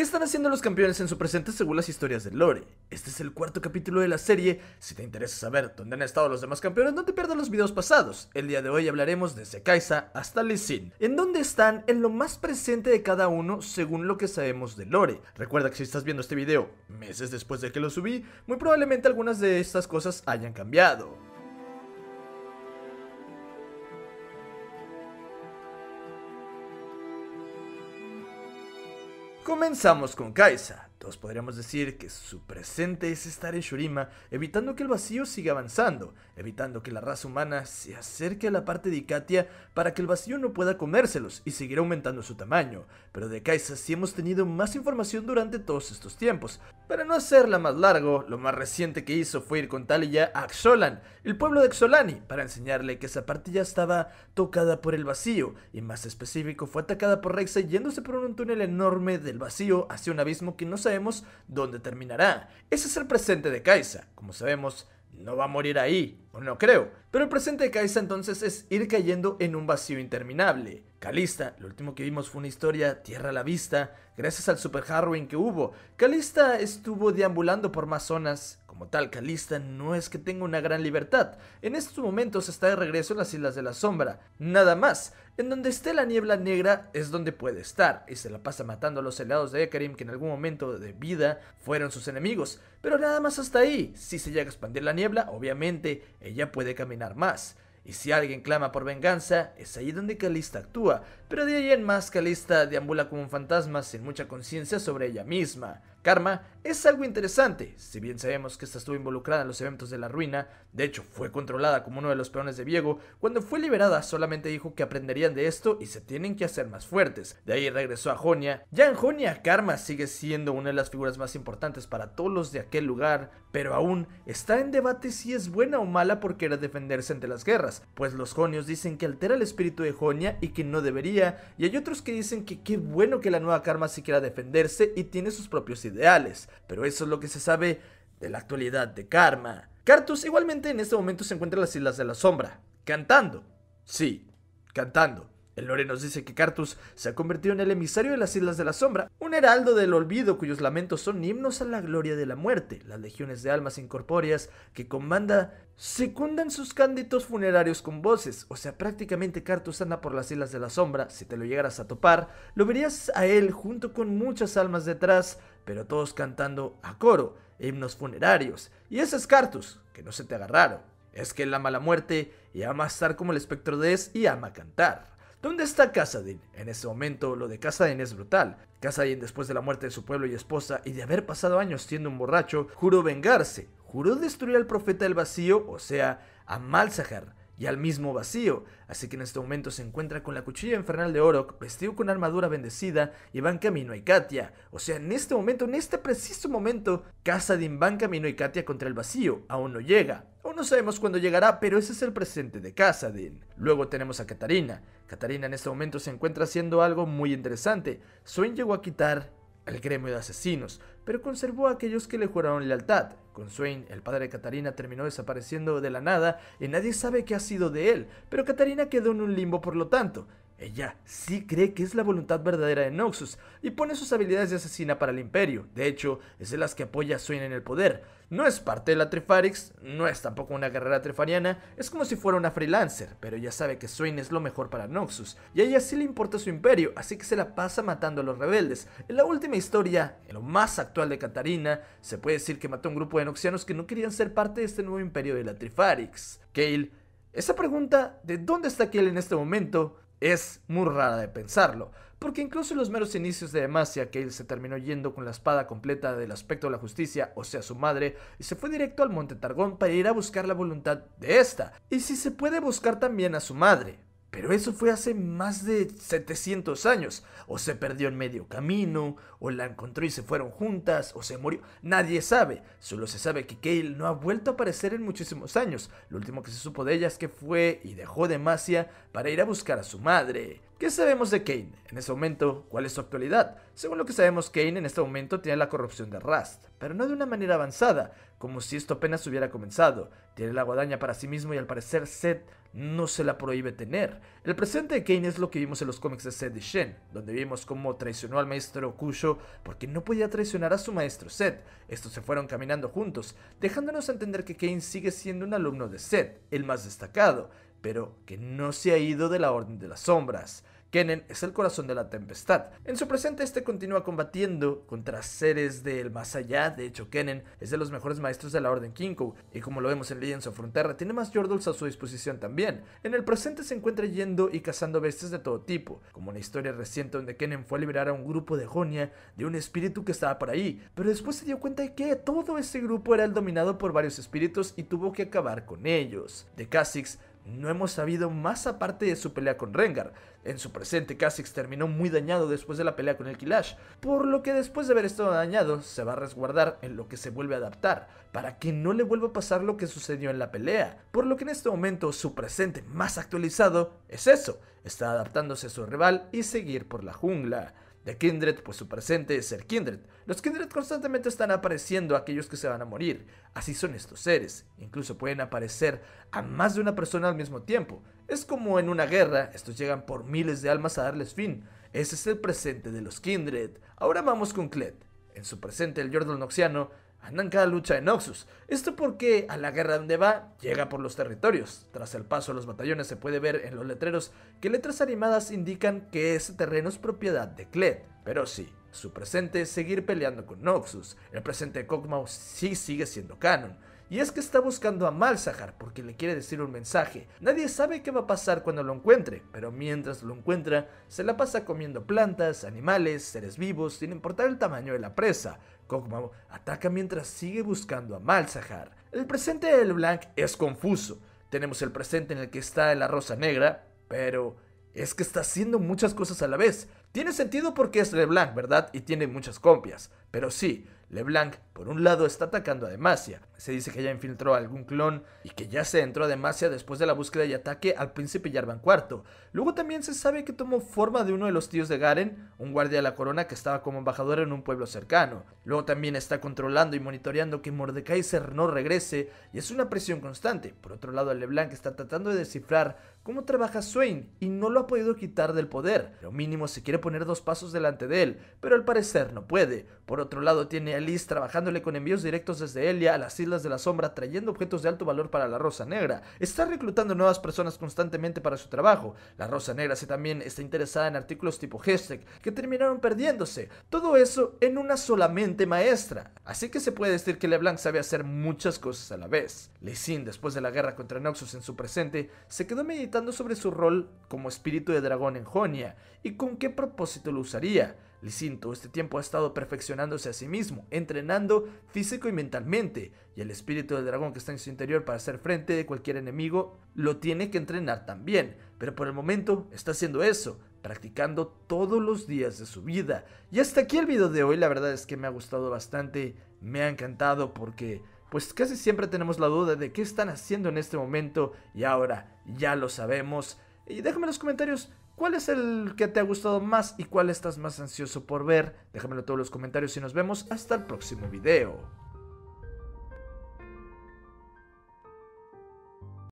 ¿Qué están haciendo los campeones en su presente según las historias de Lore? Este es el cuarto capítulo de la serie, si te interesa saber dónde han estado los demás campeones no te pierdas los videos pasados. El día de hoy hablaremos desde Kaisa hasta Lee en dónde están en lo más presente de cada uno según lo que sabemos de Lore. Recuerda que si estás viendo este video meses después de que lo subí, muy probablemente algunas de estas cosas hayan cambiado. Comenzamos con Kaisa, todos podríamos decir que su presente es estar en Shurima, evitando que el vacío siga avanzando, evitando que la raza humana se acerque a la parte de Ikatia para que el vacío no pueda comérselos y seguir aumentando su tamaño. Pero de Kaisa sí hemos tenido más información durante todos estos tiempos. Para no hacerla más largo, lo más reciente que hizo fue ir con Talia a Axolan, el pueblo de Xolani, para enseñarle que esa parte ya estaba tocada por el vacío, y más específico fue atacada por Rexa yéndose por un túnel enorme del vacío hacia un abismo que no se sabemos dónde terminará. Ese es el presente de Kaisa. Como sabemos, no va a morir ahí. No creo. Pero el presente de Kai'Sa entonces es ir cayendo en un vacío interminable. Calista, lo último que vimos fue una historia tierra a la vista, gracias al super harrowing que hubo. Calista estuvo deambulando por más zonas. Como tal, Calista no es que tenga una gran libertad. En estos momentos está de regreso en las Islas de la Sombra. Nada más. En donde esté la niebla negra es donde puede estar, y se la pasa matando a los helados de Ekarim que en algún momento de vida fueron sus enemigos. Pero nada más hasta ahí. Si se llega a expandir la niebla, obviamente ella puede caminar más. Y si alguien clama por venganza, es allí donde Calista actúa, pero de ahí en más Calista deambula como un fantasma sin mucha conciencia sobre ella misma. Karma es algo interesante, si bien sabemos que esta estuvo involucrada en los eventos de la ruina, de hecho fue controlada como uno de los peones de Viego, cuando fue liberada solamente dijo que aprenderían de esto y se tienen que hacer más fuertes. De ahí regresó a Jonia. Ya en Jonia, Karma sigue siendo una de las figuras más importantes para todos los de aquel lugar, pero aún está en debate si es buena o mala Porque era defenderse ante las guerras, pues los jonios dicen que altera el espíritu de Jonia y que no debería, y hay otros que dicen que qué bueno que la nueva Karma siquiera defenderse y tiene sus propios ideas ideales, pero eso es lo que se sabe de la actualidad de Karma. Cartus igualmente en este momento se encuentra en las Islas de la Sombra, cantando. Sí, cantando. El lore nos dice que Cartus se ha convertido en el emisario de las Islas de la Sombra un heraldo del olvido cuyos lamentos son himnos a la gloria de la muerte, las legiones de almas incorpóreas que comanda secundan sus cánditos funerarios con voces, o sea, prácticamente Cartus anda por las islas de la sombra, si te lo llegaras a topar, lo verías a él junto con muchas almas detrás, pero todos cantando a coro, himnos funerarios, y ese es Cartus, que no se te agarraron. Es que él ama la muerte y ama estar como el espectro de Es y ama cantar. ¿Dónde está Casadin? En este momento, lo de Casadin es brutal. Casadin, después de la muerte de su pueblo y esposa y de haber pasado años siendo un borracho, juró vengarse, juró destruir al profeta del vacío, o sea, a Malzahar y al mismo vacío, así que en este momento se encuentra con la cuchilla infernal de Orok, vestido con armadura bendecida, y van camino a Katia. O sea, en este momento, en este preciso momento, Casadin en camino a Katia contra el vacío, aún no llega no sabemos cuándo llegará, pero ese es el presente de Casadin. Luego tenemos a Katarina. Katarina en este momento se encuentra haciendo algo muy interesante. Swain llegó a quitar al gremio de asesinos, pero conservó a aquellos que le juraron lealtad. Con Swain, el padre de Katarina terminó desapareciendo de la nada y nadie sabe qué ha sido de él, pero Katarina quedó en un limbo por lo tanto. Ella sí cree que es la voluntad verdadera de Noxus y pone sus habilidades de asesina para el imperio. De hecho, es de las que apoya a Swain en el poder. No es parte de la Trifarix, no es tampoco una guerrera trifariana, es como si fuera una freelancer, pero ya sabe que Swain es lo mejor para Noxus y a ella sí le importa su imperio, así que se la pasa matando a los rebeldes. En la última historia, en lo más actual de Katarina, se puede decir que mató a un grupo de Noxianos que no querían ser parte de este nuevo imperio de la Trifarix. Kale esa pregunta de dónde está Kale en este momento es muy rara de pensarlo, porque incluso en los meros inicios de Demacia, él se terminó yendo con la espada completa del aspecto de la justicia, o sea su madre, y se fue directo al Monte Targón para ir a buscar la voluntad de esta, y si se puede buscar también a su madre. Pero eso fue hace más de 700 años. O se perdió en medio camino, o la encontró y se fueron juntas, o se murió. Nadie sabe. Solo se sabe que Kale no ha vuelto a aparecer en muchísimos años. Lo último que se supo de ella es que fue y dejó Demacia para ir a buscar a su madre. ¿Qué sabemos de Kane? En ese momento, ¿cuál es su actualidad? Según lo que sabemos, Kane en este momento tiene la corrupción de Rust, pero no de una manera avanzada, como si esto apenas hubiera comenzado. Tiene la guadaña para sí mismo y al parecer Seth no se la prohíbe tener. El presente de Kane es lo que vimos en los cómics de Seth y Shen, donde vimos cómo traicionó al maestro Kusho porque no podía traicionar a su maestro Seth. Estos se fueron caminando juntos, dejándonos entender que Kane sigue siendo un alumno de Seth, el más destacado, pero que no se ha ido de la Orden de las Sombras. Kennen es el corazón de la tempestad. En su presente, este continúa combatiendo contra seres del más allá. De hecho, Kennen es de los mejores maestros de la Orden Kinko, y como lo vemos en Legends of Frontera, tiene más Yordles a su disposición también. En el presente se encuentra yendo y cazando bestias de todo tipo, como una historia reciente donde Kennen fue a liberar a un grupo de Jonia de un espíritu que estaba por ahí, pero después se dio cuenta de que todo ese grupo era el dominado por varios espíritus y tuvo que acabar con ellos. De Kha'Zix no hemos sabido más aparte de su pelea con Rengar. En su presente, Kha'Zix terminó muy dañado después de la pelea con el Killash, por lo que después de haber estado dañado, se va a resguardar en lo que se vuelve a adaptar, para que no le vuelva a pasar lo que sucedió en la pelea. Por lo que en este momento, su presente más actualizado es eso, está adaptándose a su rival y seguir por la jungla de Kindred, pues su presente es ser Kindred. Los Kindred constantemente están apareciendo aquellos que se van a morir. Así son estos seres. Incluso pueden aparecer a más de una persona al mismo tiempo. Es como en una guerra, estos llegan por miles de almas a darles fin. Ese es el presente de los Kindred. Ahora vamos con Klet. En su presente, el Jordal Noxiano andan cada lucha en Noxus Esto porque a la guerra donde va, llega por los territorios. Tras el paso de los batallones se puede ver en los letreros que letras animadas indican que ese terreno es propiedad de Kled. Pero sí, su presente es seguir peleando con Noxus. El presente de Kog'Maw sí sigue siendo canon. Y es que está buscando a Malzahar porque le quiere decir un mensaje. Nadie sabe qué va a pasar cuando lo encuentre, pero mientras lo encuentra, se la pasa comiendo plantas, animales, seres vivos, sin importar el tamaño de la presa. Kog'Maw ataca mientras sigue buscando a Malzahar. El presente de LeBlanc es confuso. Tenemos el presente en el que está la rosa negra, pero es que está haciendo muchas cosas a la vez. Tiene sentido porque es LeBlanc, ¿verdad? Y tiene muchas copias. Pero sí, LeBlanc, por un lado, está atacando a Demacia. Se dice que ya infiltró a algún clon y que ya se entró a Demacia después de la búsqueda y ataque al príncipe Yarvan IV. Luego también se sabe que tomó forma de uno de los tíos de Garen, un guardia de la corona que estaba como embajador en un pueblo cercano. Luego también está controlando y monitoreando que Mordekaiser no regrese y es una presión constante. Por otro lado, LeBlanc está tratando de descifrar cómo trabaja Swain y no lo ha podido quitar del poder. Lo mínimo se quiere poner dos pasos delante de él, pero al parecer no puede. Por otro lado, tiene Liz trabajándole con envíos directos desde Elia a las Islas de la Sombra, trayendo objetos de alto valor para la Rosa Negra. Está reclutando nuevas personas constantemente para su trabajo. La Rosa Negra se también está interesada en artículos tipo hashtag que terminaron perdiéndose. Todo eso en una solamente maestra. Así que se puede decir que LeBlanc sabe hacer muchas cosas a la vez. Sin, después de la guerra contra Noxus en su presente, se quedó meditando sobre su rol como espíritu de dragón en Jonia y con qué propósito lo usaría. Licinto este tiempo ha estado perfeccionándose a sí mismo, entrenando físico y mentalmente, y el espíritu del dragón que está en su interior para hacer frente de cualquier enemigo lo tiene que entrenar también, pero por el momento está haciendo eso, practicando todos los días de su vida. Y hasta aquí el video de hoy, la verdad es que me ha gustado bastante, me ha encantado porque pues casi siempre tenemos la duda de qué están haciendo en este momento y ahora ya lo sabemos. Y déjame en los comentarios ¿Cuál es el que te ha gustado más y cuál estás más ansioso por ver? Déjamelo todos los comentarios y nos vemos hasta el próximo video.